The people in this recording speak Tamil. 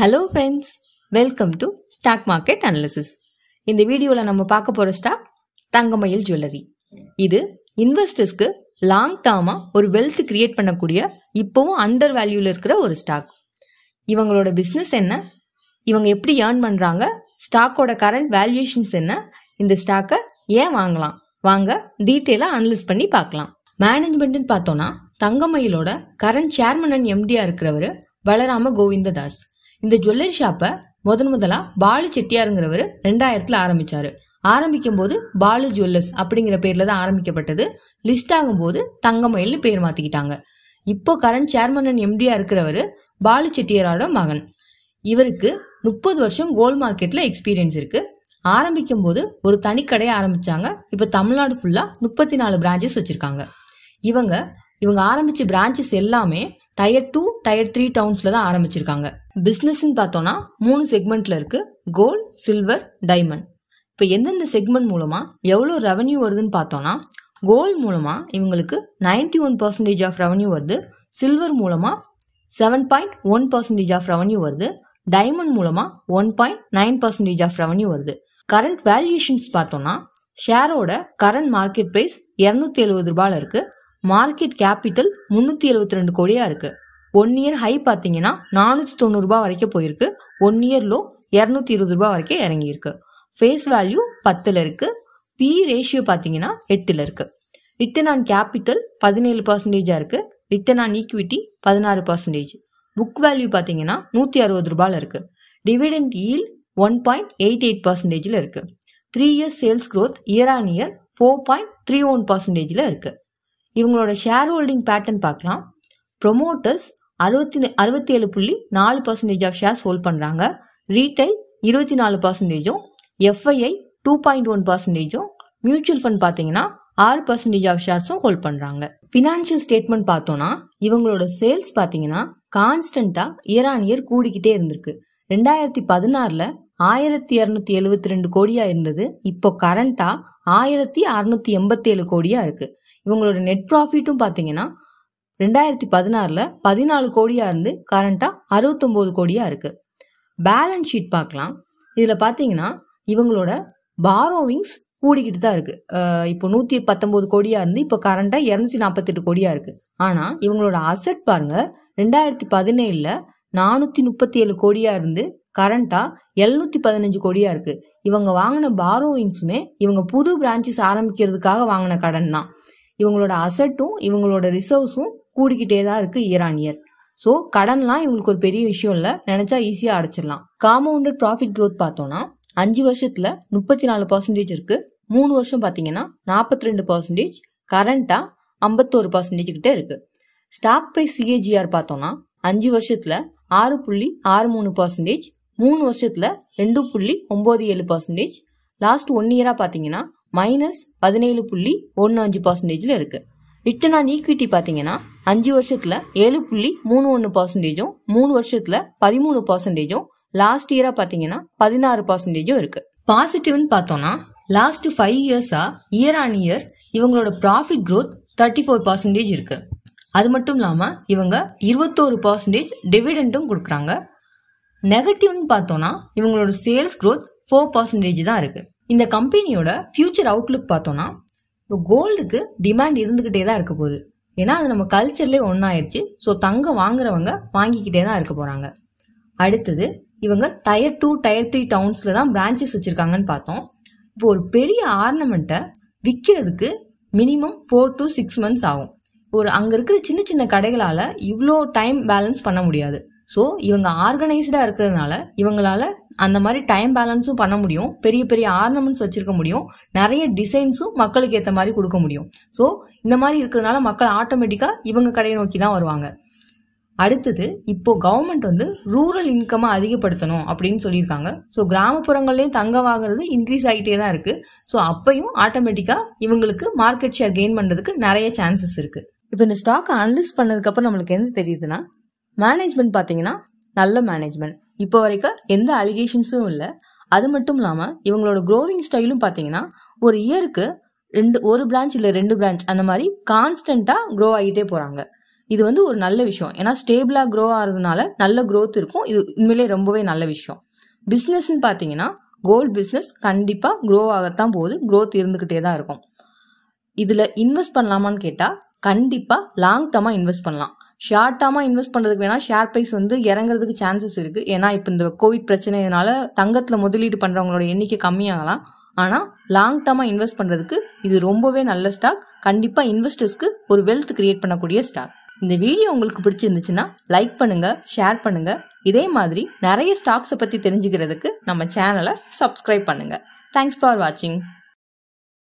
hello friends welcome to stock market analysis இந்த வீடியோவில் நம்ம பார்க்க போகிற ஸ்டாக் தங்கமயில் ஜுவல்லரி இது இன்வெஸ்டர்ஸ்க்கு லாங் டேர்மாக ஒரு வெல்த் கிரியேட் பண்ணக்கூடிய இப்போவும் அண்டர் வேல்யூவில் இருக்கிற ஒரு ஸ்டாக் இவங்களோட பிஸ்னஸ் என்ன இவங்க எப்படி ஏர்ன் பண்ணுறாங்க ஸ்டாக்கோட கரண்ட் வேல்யூஷன்ஸ் என்ன இந்த ஸ்டாக்கை ஏன் வாங்கலாம் வாங்க டீட்டெயிலாக அனலிஸ் பண்ணி பார்க்கலாம் மேனேஜ்மெண்ட்டுன்னு பார்த்தோன்னா தங்கமயிலோட கரண்ட் சேர்மன் அண்ட் எம்டியாக இருக்கிறவர் வளராம கோவிந்ததாஸ் இந்த ஜுவல்லரி ஷாப்பை முதன் முதலாக பாலு செட்டியாருங்கிறவர் ரெண்டாயிரத்தில் ஆரம்பிச்சாரு ஆரம்பிக்கும் போது பாலு ஜுவல்லர்ஸ் அப்படிங்கிற பேரில் தான் ஆரம்பிக்கப்பட்டது லிஸ்ட் ஆகும்போது தங்கமயில் பேர் மாற்றிக்கிட்டாங்க இப்போ கரண்ட் சேர்மன் அண்ட் எம்டியாக இருக்கிறவர் பாலு செட்டியாரோட மகன் இவருக்கு முப்பது வருஷம் கோல் மார்க்கெட்டில் எக்ஸ்பீரியன்ஸ் இருக்குது ஆரம்பிக்கும் போது ஒரு கடையை ஆரம்பிச்சாங்க இப்போ தமிழ்நாடு ஃபுல்லாக முப்பத்தி நாலு பிரான்ச்சஸ் வச்சுருக்காங்க இவங்க இவங்க ஆரம்பிச்ச பிரான்ச்சஸ் எல்லாமே டயர் டூ டயர் த்ரீ டவுன்ஸில் தான் ஆரம்பிச்சிருக்காங்க பிஸ்னஸ்ன்னு பார்த்தோன்னா மூணு செக்மெண்ட்டில் இருக்குது கோல்ட் சில்வர் டைமண்ட் இப்போ எந்தெந்த செக்மெண்ட் மூலமாக எவ்வளோ ரெவன்யூ வருதுன்னு பார்த்தோன்னா கோல்ட் மூலமாக இவங்களுக்கு ninety one percentage of revenue வருது சில்வர் மூலமாக seven point one percentage of revenue வருது டைமண்ட் மூலமாக one point nine percentage of revenue வருது கரண்ட் வேல்யூஷன்ஸ் பார்த்தோன்னா ஷேரோட கரண்ட் மார்க்கெட் ப்ரைஸ் இரநூத்தி எழுபது ரூபாயில் இருக்குது மார்க்கெட் கேபிட்டல் முன்னூற்றி எழுபத்தி ரெண்டு கோடியாக இருக்குது ஒன் இயர் ஹை பார்த்தீங்கன்னா நானூற்றி தொண்ணூறுரூபா வரைக்கும் போயிருக்கு ஒன் இயர் லோ இரநூத்தி இருபது ரூபா வரைக்கும் இறங்கியிருக்கு ஃபேஸ் வேல்யூ பத்தில் இருக்குது பி ரேஷியோ பார்த்தீங்கன்னா எட்டில் இருக்குது ரிட்டர்ன் ஆன் கேபிட்டல் பதினேழு பர்சன்டேஜாக இருக்குது ரிட்டர்ன் ஆன் ஈக்விட்டி பதினாறு பர்சன்டேஜ் புக் வேல்யூ பார்த்தீங்கன்னா நூற்றி அறுபது ரூபாயில் இருக்குது dividend yield one point eight eight பர்சன்டேஜில் இருக்குது three years sales growth year on year four point three one பர்சன்டேஜில் இருக்குது இவங்களோட ஷேர் ஹோல்டிங் பேட்டர்ன் பார்க்கலாம் ப்ரொமோட்டர்ஸ் அறுபத்தி அறுபத்தி ஏழு புள்ளி நாலு பர்சன்டேஜ் ஆஃப் ஷேர்ஸ் ஹோல்ட் பண்ணுறாங்க ரீட்டைல் இருபத்தி நாலு பர்சன்டேஜும் எஃப்ஐஐ டூ பாயிண்ட் ஒன் பர்சன்டேஜும் மியூச்சுவல் ஃபண்ட் பார்த்தீங்கன்னா ஆறு பர்சன்டேஜ் ஆஃப் ஷேர்ஸும் ஹோல்ட் பண்ணுறாங்க ஃபினான்ஷியல் ஸ்டேட்மெண்ட் பார்த்தோன்னா இவங்களோட சேல்ஸ் பார்த்தீங்கன்னா கான்ஸ்டண்ட்டாக இயர் ஆன் இயர் கூடிக்கிட்டே இருந்திருக்கு ரெண்டாயிரத்தி பதினாறில் ஆயிரத்தி இரநூத்தி எழுபத்தி ரெண்டு கோடியாக இருந்தது இப்போ கரண்ட்டாக ஆயிரத்தி அறநூற்றி எண்பத்தேழு கோடியாக இருக்குது இவங்களோட நெட் ப்ராஃபிட்டும் பார்த்தீங்கன்னா ரெண்டாயிரத்தி பதினாறில் பதினாலு கோடியாக இருந்து கரண்ட்டாக அறுபத்தொம்போது கோடியாக இருக்குது பேலன்ஸ் ஷீட் பார்க்கலாம் இதில் பார்த்தீங்கன்னா இவங்களோட பாரோவிங்ஸ் கூடிக்கிட்டு தான் இருக்குது இப்போ நூற்றி பத்தொம்போது கோடியாக இருந்து இப்போ கரண்ட்டாக இரநூத்தி நாற்பத்தெட்டு கோடியாக இருக்குது ஆனால் இவங்களோட அசட் பாருங்கள் ரெண்டாயிரத்தி பதினேழில் நானூற்றி முப்பத்தி ஏழு கோடியாக இருந்து கரண்ட்டாக எழுநூற்றி பதினஞ்சு கோடியாக இருக்குது இவங்க வாங்கின பாரோவிங்ஸுமே இவங்க புது பிரான்ச்சஸ் ஆரம்பிக்கிறதுக்காக வாங்கின கடன் தான் இவங்களோட அசட்டும் இவங்களோட ரிசர்வ்ஸும் கூடிக்கிட்டே தான் இருக்குது ஈரானியர் ஸோ கடன்லாம் இவங்களுக்கு ஒரு பெரிய விஷயம் இல்லை நினச்சா ஈஸியாக அடைச்சிடலாம் காமௌண்டட் ப்ராஃபிட் க்ரோத் பார்த்தோன்னா அஞ்சு வருஷத்தில் முப்பத்தி நாலு பர்சன்டேஜ் இருக்கு மூணு வருஷம் பார்த்தீங்கன்னா நாற்பத்தி ரெண்டு பர்சன்டேஜ் கரண்ட்டாக ஐம்பத்தோரு பர்சன்டேஜ் கிட்டே இருக்குது ஸ்டாக் ப்ரைஸ் சிஏஜிஆர் பார்த்தோன்னா அஞ்சு வருஷத்தில் ஆறு புள்ளி ஆறு மூணு பர்சன்டேஜ் மூணு வருஷத்தில் ரெண்டு புள்ளி ஒம்பது ஏழு பர்சன்டேஜ் லாஸ்ட் ஒன் இயராக பார்த்தீங்கன்னா மைனஸ் பதினேழு புள்ளி ஒன்று அஞ்சு பர்சன்டேஜில் இருக்குது ரிட்டர்ன் ஆன் ஈக்விட்டி பார்த்தீங்கன்னா அஞ்சு வருஷத்தில் ஏழு புள்ளி மூணு ஒன்று பர்சன்டேஜும் மூணு வருஷத்தில் பதிமூணு பர்சன்டேஜும் லாஸ்ட் இயராக பார்த்தீங்கன்னா பதினாறு பர்சன்டேஜும் இருக்குது பாசிட்டிவ்னு பார்த்தோம்னா லாஸ்ட் ஃபைவ் இயர்ஸாக இயர் ஆன் இயர் இவங்களோட profit growth thirty four percentage இருக்குது அது மட்டும் இல்லாமல் இவங்க இருபத்தோரு பர்சன்டேஜ் டிவிடெண்ட்டும் கொடுக்குறாங்க நெகட்டிவ்னு பார்த்தோன்னா இவங்களோட சேல்ஸ் க்ரோத் ஃபோர் பர்சன்டேஜ் தான் இருக்குது இந்த கம்பெனியோட ஃபியூச்சர் அவுட்லுக் பார்த்தோன்னா கோல்டுக்கு டிமாண்ட் இருந்துக்கிட்டே தான் இருக்க போகுது ஏன்னா அது நம்ம கல்ச்சர்லேயே ஒன்றாயிருச்சு ஸோ தங்கம் வாங்குறவங்க வாங்கிக்கிட்டே தான் இருக்க போகிறாங்க அடுத்தது இவங்க டயர் டூ டயர் த்ரீ டவுன்ஸில் தான் பிரான்ச்சஸ் வச்சுருக்காங்கன்னு பார்த்தோம் இப்போ ஒரு பெரிய ஆர்னமெண்ட்டை விற்கிறதுக்கு minimum four to six months ஆகும் ஒரு அங்கே இருக்கிற சின்ன சின்ன கடைகளால் இவ்வளோ டைம் பேலன்ஸ் பண்ண முடியாது ஸோ இவங்க ஆர்கனைஸ்டாக இருக்கிறதுனால இவங்களால அந்த மாதிரி டைம் பேலன்ஸும் பண்ண முடியும் பெரிய பெரிய ஆர்னமெண்ட்ஸ் வச்சுருக்க முடியும் நிறைய டிசைன்ஸும் மக்களுக்கு ஏற்ற மாதிரி கொடுக்க முடியும் ஸோ இந்த மாதிரி இருக்கிறதுனால மக்கள் ஆட்டோமேட்டிக்காக இவங்க கடையை நோக்கி தான் வருவாங்க அடுத்தது இப்போ கவர்மெண்ட் வந்து ரூரல் இன்கம்மை அதிகப்படுத்தணும் அப்படின்னு சொல்லியிருக்காங்க ஸோ கிராமப்புறங்கள்லேயும் தங்க வாங்குறது இன்க்ரீஸ் ஆகிட்டே தான் இருக்குது ஸோ அப்பையும் ஆட்டோமேட்டிக்காக இவங்களுக்கு மார்க்கெட் ஷேர் கெயின் பண்ணுறதுக்கு நிறைய சான்சஸ் இருக்குது இப்போ இந்த ஸ்டாக் அனலிஸ்ட் பண்ணதுக்கப்புறம் நம்மளுக்கு என்ன தெரியுதுன்னா மேனேஜ்மெண்ட் பார்த்தீங்கன்னா நல்ல மேனேஜ்மெண்ட் இப்போ வரைக்கும் எந்த அலிகேஷன்ஸும் இல்லை அது மட்டும் இல்லாமல் இவங்களோட க்ரோவிங் ஸ்டைலும் பார்த்தீங்கன்னா ஒரு இயருக்கு ரெண்டு ஒரு பிரான்ச் இல்லை ரெண்டு பிரான்ச் அந்த மாதிரி கான்ஸ்டண்ட்டாக க்ரோ ஆகிட்டே போகிறாங்க இது வந்து ஒரு நல்ல விஷயம் ஏன்னா ஸ்டேபிளாக க்ரோ ஆகிறதுனால நல்ல க்ரோத் இருக்கும் இது உண்மையிலே ரொம்பவே நல்ல விஷயம் பிஸ்னஸ்ன்னு பார்த்தீங்கன்னா கோல்டு பிஸ்னஸ் கண்டிப்பாக க்ரோ ஆகத்தான் போகுது க்ரோத் இருந்துக்கிட்டே தான் இருக்கும் இதில் இன்வெஸ்ட் பண்ணலாமான்னு கேட்டால் கண்டிப்பாக லாங் டர்மாக இன்வெஸ்ட் பண்ணலாம் ஷார்ட்டாமா இன்வெஸ்ட் பண்ணுறதுக்கு வேணால் ஷேர் ப்ரைஸ் வந்து இறங்குறதுக்கு சான்சஸ் இருக்குது ஏன்னா இப்போ இந்த கோவிட் பிரச்சனைனால தங்கத்தில் முதலீடு பண்ணுறவங்களோட எண்ணிக்கை கம்மியாகலாம் ஆனால் லாங் டேர்மாக இன்வெஸ்ட் பண்ணுறதுக்கு இது ரொம்பவே நல்ல ஸ்டாக் கண்டிப்பாக இன்வெஸ்டர்ஸ்க்கு ஒரு வெல்த் கிரியேட் பண்ணக்கூடிய ஸ்டாக் இந்த வீடியோ உங்களுக்கு பிடிச்சிருந்துச்சுன்னா லைக் பண்ணுங்கள் ஷேர் பண்ணுங்கள் இதே மாதிரி நிறைய ஸ்டாக்ஸை பற்றி தெரிஞ்சுக்கிறதுக்கு நம்ம சேனலை சப்ஸ்கிரைப் பண்ணுங்கள் தேங்க்ஸ் ஃபார் வாட்சிங்